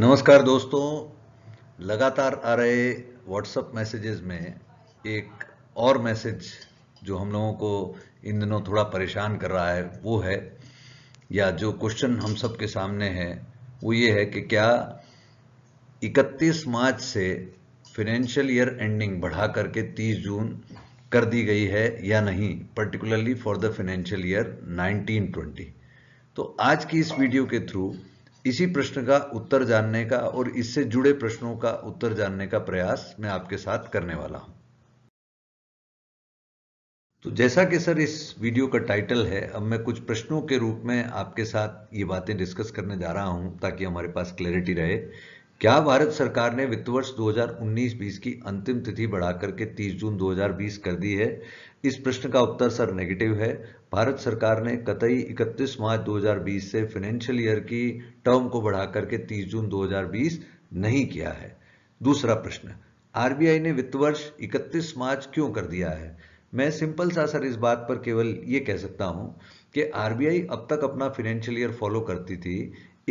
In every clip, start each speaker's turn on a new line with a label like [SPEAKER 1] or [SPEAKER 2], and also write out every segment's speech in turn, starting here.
[SPEAKER 1] नमस्कार
[SPEAKER 2] दोस्तों लगातार आ रहे व्हाट्सअप मैसेजेस में एक और मैसेज जो हम लोगों को इन दिनों थोड़ा परेशान कर रहा है वो है या जो क्वेश्चन हम सब के सामने है वो ये है कि क्या 31 मार्च से फिनेंशियल ईयर एंडिंग बढ़ा करके 30 जून कर दी गई है या नहीं particularly for the financial year 1920 तो आज की इस वीडियो के थ्रू इसी प्रश्न का उत्तर जानने का और इससे जुड़े प्रश्नों का उत्तर जानने का प्रयास मैं आपके साथ करने वाला हूं तो जैसा कि सर इस वीडियो का टाइटल है अब मैं कुछ प्रश्नों के रूप में आपके साथ ये बातें डिस्कस करने जा रहा हूं ताकि हमारे पास क्लैरिटी रहे क्या भारत सरकार ने वित्त वर्ष 2019-20 की अंतिम तिथि बढ़ाकर के 30 जून 2020 कर दी है इस प्रश्न का उत्तर सर नेगेटिव है भारत सरकार ने कतई 31 मार्च 2020 से फाइनेंशियल ईयर की टर्म को बढ़ाकर के 30 जून 2020 नहीं किया है दूसरा प्रश्न आरबीआई ने वित्त वर्ष 31 मार्च क्यों कर दिया है मैं सिंपल सा सर इस बात पर केवल ये कह सकता हूं कि आरबीआई अब तक अपना फाइनेंशियल ईयर फॉलो करती थी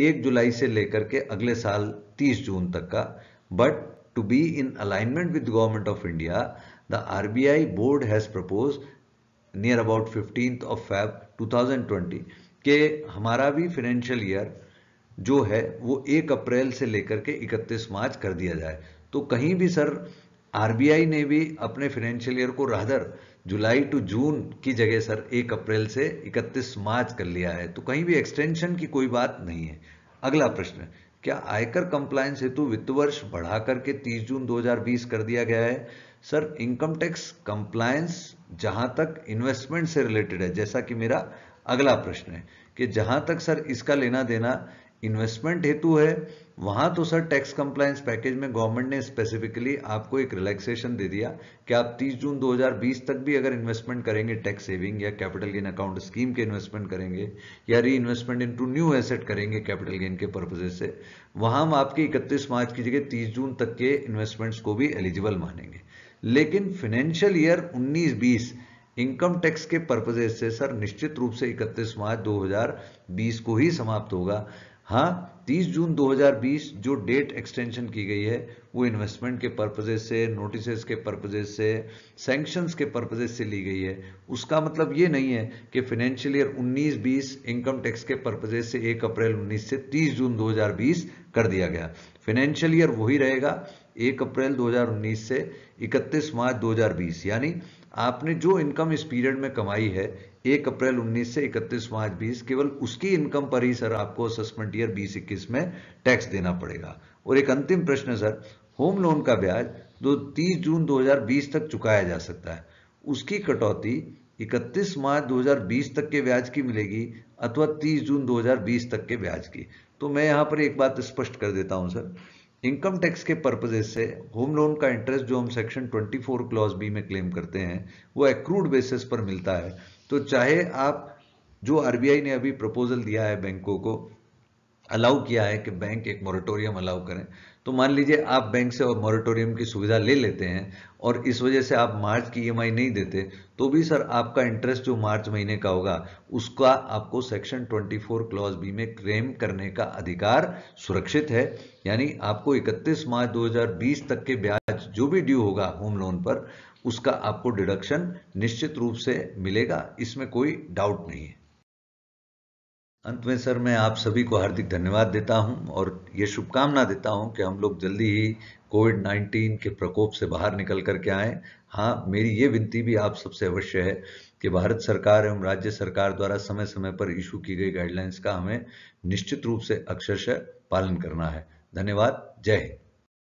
[SPEAKER 2] एक जुलाई से लेकर के अगले साल 30 जून तक का but to be in alignment with government of India the RBI board has propose near about fifteenth of Feb 2020 के हमारा भी फाइनेंशियल ईयर जो है वो एक अप्रैल से लेकर के इकतीस मार्च कर दिया जाए तो कहीं भी सर आरबीआई ने भी अपने फाइनेंशियल ईयर को राहदर जुलाई टू जून की जगह सर एक अप्रैल से 31 मार्च कर लिया है तो कहीं भी एक्सटेंशन की कोई बात नहीं है अगला प्रश्न क्या आयकर कंप्लायंस हेतु वित्त वर्ष बढ़ा करके 30 जून 2020 कर दिया गया है सर इनकम टैक्स कंप्लायंस जहां तक इन्वेस्टमेंट से रिलेटेड है जैसा कि मेरा अगला प्रश्न है कि जहां तक सर इसका लेना देना इन्वेस्टमेंट हेतु है वहां तो सर टैक्स कंप्लायंस पैकेज में गवर्नमेंट ने स्पेसिफिकली आपको एक रिलैक्सेशन दे दिया कि आप 30 जून 2020 तक भी अगर इन्वेस्टमेंट करेंगे टैक्स सेविंग या कैपिटल गेन अकाउंट स्कीम के इन्वेस्टमेंट करेंगे या reinvestment into new asset करेंगे कैपिटल गेन के पर्पजेज से वहां हम आपके इकतीस मार्च की जगह तीस जून तक के इन्वेस्टमेंट्स को भी एलिजिबल मानेंगे लेकिन फाइनेंशियल ईयर उन्नीस बीस इनकम टैक्स के पर्पजेज से सर निश्चित रूप से 31 मार्च 2020 को ही समाप्त होगा हाँ 30 जून 2020 जो डेट एक्सटेंशन की गई है वो इन्वेस्टमेंट के पर्पजेज से नोटिस के पर्पजेज से सैंक्शंस के पर्पजेज से ली गई है उसका मतलब ये नहीं है कि फाइनेंशियल ईयर 19-20 इनकम टैक्स के पर्पजेज से 1 अप्रैल 19 से 30 जून 2020 कर दिया गया फाइनेंशियल ईयर वही रहेगा 1 अप्रैल 2019 से 31 मार्च 2020 यानी आपने जो इनकम इस पीरियड में कमाई है एक अप्रैल 19 से 31 मार्च 20 केवल उसकी इनकम पर ही सर आपको असेसमेंट ईयर 2021 में टैक्स देना पड़ेगा और एक अंतिम प्रश्न है सर होम लोन का ब्याज जो 30 जून 2020 तक चुकाया जा सकता है उसकी कटौती 31 मार्च 2020 तक के ब्याज की मिलेगी अथवा 30 जून 2020 तक के ब्याज की तो मैं यहाँ पर एक बात स्पष्ट कर देता हूँ सर इनकम टैक्स के पर्पजेज से होम लोन का इंटरेस्ट जो हम सेक्शन 24 क्लॉज बी में क्लेम करते हैं वो एक्रूड बेसिस पर मिलता है तो चाहे आप जो आरबीआई ने अभी प्रपोजल दिया है बैंकों को अलाउ किया है कि बैंक एक मॉरिटोरियम अलाउ करें तो मान लीजिए आप बैंक से और मॉरिटोरियम की सुविधा ले लेते हैं और इस वजह से आप मार्च की ई e नहीं देते तो भी सर आपका इंटरेस्ट जो मार्च महीने का होगा उसका आपको सेक्शन 24 क्लॉज बी में क्लेम करने का अधिकार सुरक्षित है यानी आपको 31 मार्च 2020 तक के ब्याज जो भी ड्यू होगा होम लोन पर उसका आपको डिडक्शन निश्चित रूप से मिलेगा इसमें कोई डाउट नहीं है अंत में सर मैं आप सभी को हार्दिक धन्यवाद देता हूं और ये शुभकामना देता हूं कि हम लोग जल्दी ही कोविड 19 के प्रकोप से बाहर निकल कर के आएँ हाँ मेरी ये विनती भी आप सबसे अवश्य है कि भारत सरकार एवं राज्य सरकार द्वारा समय समय पर इशू की गई गाइडलाइंस का हमें निश्चित रूप से अक्षरश पालन करना है धन्यवाद जय हिंद